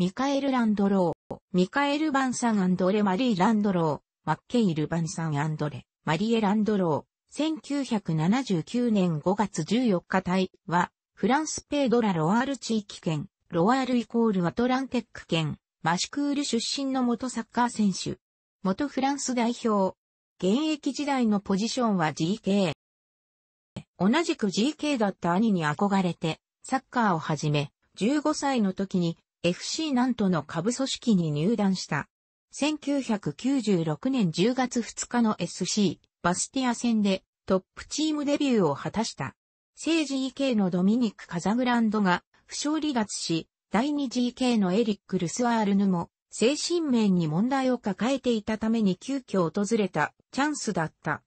ミカエル・ランドロー、ミカエル・バンサン・アンドレ・マリー・ランドロー、マッケイル・バンサン・アンドレ、マリエ・ランドロー、1979年5月14日隊は、フランスペードラ・ロワール地域圏、ロワールイコールアトランテック圏、マシクール出身の元サッカー選手、元フランス代表、現役時代のポジションは GK。同じく GK だった兄に憧れて、サッカーを始め、15歳の時に FC なんとの下部組織に入団した。1996年10月2日の SC バスティア戦でトップチームデビューを果たした。聖 GK のドミニク・カザグランドが負傷離脱し、第 2GK のエリック・ルスワールヌも精神面に問題を抱えていたために急遽訪れたチャンスだった。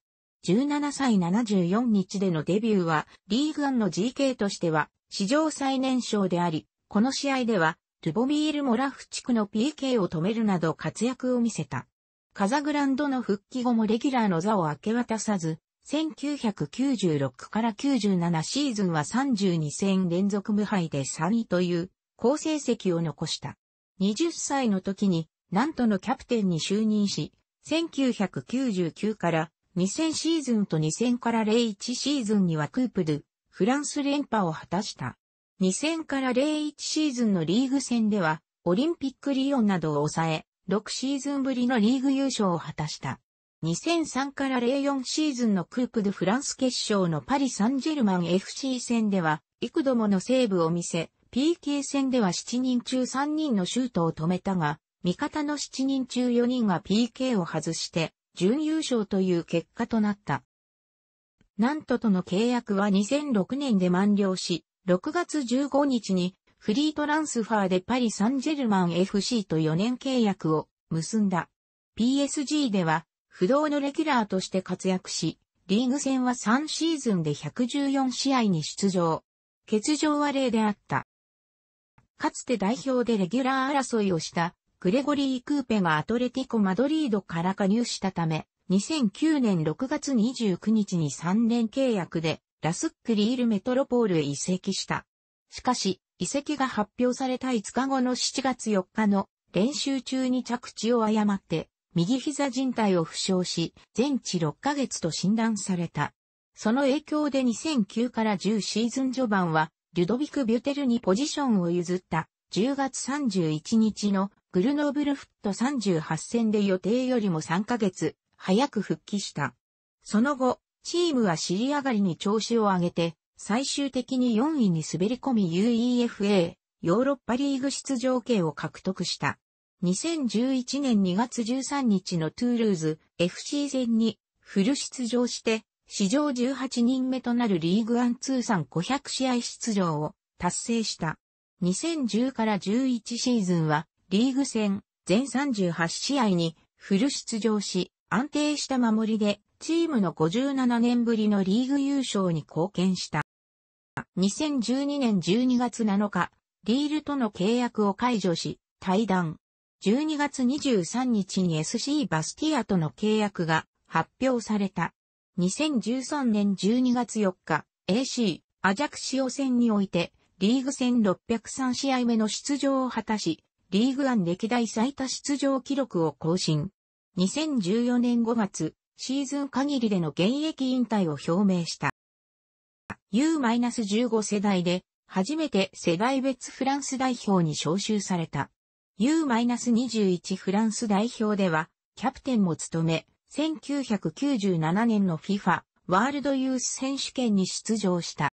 17歳74日でのデビューはリーグンの GK としては史上最年少であり、この試合ではルボミール・モラフ地区の PK を止めるなど活躍を見せた。カザグランドの復帰後もレギュラーの座を明け渡さず、1996から97シーズンは32戦連続無敗で3位という好成績を残した。20歳の時に、なんとのキャプテンに就任し、1999から2000シーズンと2000から01シーズンにはクープル、フランス連覇を果たした。2000から01シーズンのリーグ戦では、オリンピックリオンなどを抑え、6シーズンぶりのリーグ優勝を果たした。2003から04シーズンのクープ・ド・フランス決勝のパリ・サンジェルマン FC 戦では、幾度ものセーブを見せ、PK 戦では7人中3人のシュートを止めたが、味方の7人中4人が PK を外して、準優勝という結果となった。なんととの契約は2006年で満了し、6月15日にフリートランスファーでパリ・サンジェルマン FC と4年契約を結んだ。PSG では不動のレギュラーとして活躍し、リーグ戦は3シーズンで114試合に出場。欠場は例であった。かつて代表でレギュラー争いをしたグレゴリー・クーペがアトレティコ・マドリードから加入したため、2009年6月29日に3年契約でラスックリールメトロポールへ移籍した。しかし、移籍が発表された5日後の7月4日の練習中に着地を誤って、右膝靭帯を負傷し、全治6ヶ月と診断された。その影響で2009から10シーズン序盤は、リュドビク・ビュテルにポジションを譲った10月31日のグルノーブルフット38戦で予定よりも3ヶ月早く復帰した。その後、チームは尻上がりに調子を上げて、最終的に4位に滑り込み UEFA ヨーロッパリーグ出場権を獲得した。2011年2月13日のトゥールーズ FC 戦にフル出場して、史上18人目となるリーグワン通算500試合出場を達成した。2010から11シーズンはリーグ戦全38試合にフル出場し、安定した守りでチームの57年ぶりのリーグ優勝に貢献した。2012年12月7日、リールとの契約を解除し、対談。12月23日に SC バスティアとの契約が発表された。2013年12月4日、AC アジャクシオ戦において、リーグ戦603試合目の出場を果たし、リーグ案歴代最多出場記録を更新。2014年5月、シーズン限りでの現役引退を表明した。U-15 世代で、初めて世代別フランス代表に招集された。U-21 フランス代表では、キャプテンも務め、1997年の FIFA ワールドユース選手権に出場した。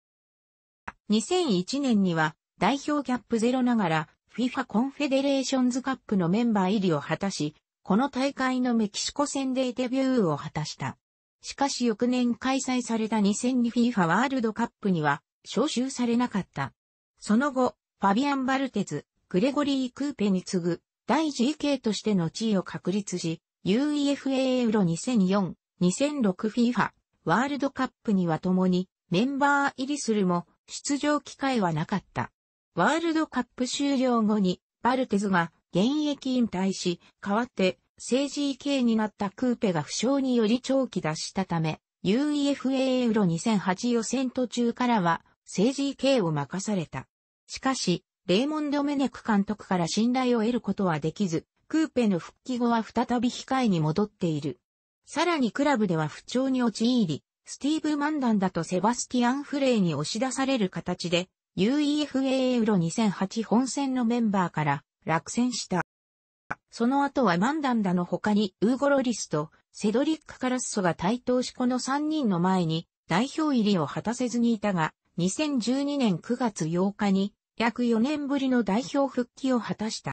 2001年には代表キャップゼロながら FIFA コンフェデレーションズカップのメンバー入りを果たし、この大会のメキシコ戦でデビューを果たした。しかし翌年開催された 2002FIFA ワールドカップには招集されなかった。その後、ファビアン・バルテズ、グレゴリー・クーペに次ぐ第 GK としての地位を確立し、UEFA エウロ2004、2006FIFA ワールドカップには共にメンバー入りするも出場機会はなかった。ワールドカップ終了後にバルテズが現役引退し、代わって、政治 EK になったクーペが負傷により長期脱したため、UEFA ユーロ2008予選途中からは、政治 EK を任された。しかし、レーモンド・メネク監督から信頼を得ることはできず、クーペの復帰後は再び控えに戻っている。さらにクラブでは不調に陥り、スティーブ・マンダンだとセバスティアン・フレイに押し出される形で、UEFA ユーロ2008本戦のメンバーから落選した。その後はマンダンダの他にウーゴロリスとセドリック・カラッソが対等しこの3人の前に代表入りを果たせずにいたが、2012年9月8日に約4年ぶりの代表復帰を果たした。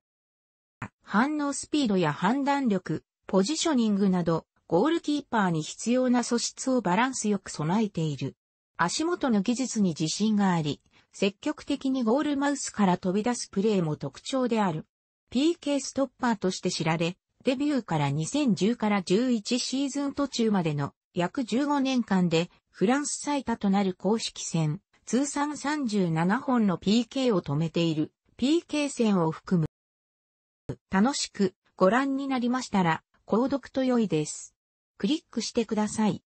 反応スピードや判断力、ポジショニングなど、ゴールキーパーに必要な素質をバランスよく備えている。足元の技術に自信があり、積極的にゴールマウスから飛び出すプレーも特徴である。PK ストッパーとして知られ、デビューから2010から11シーズン途中までの約15年間でフランス最多となる公式戦、通算37本の PK を止めている PK 戦を含む。楽しくご覧になりましたら、購読と良いです。クリックしてください。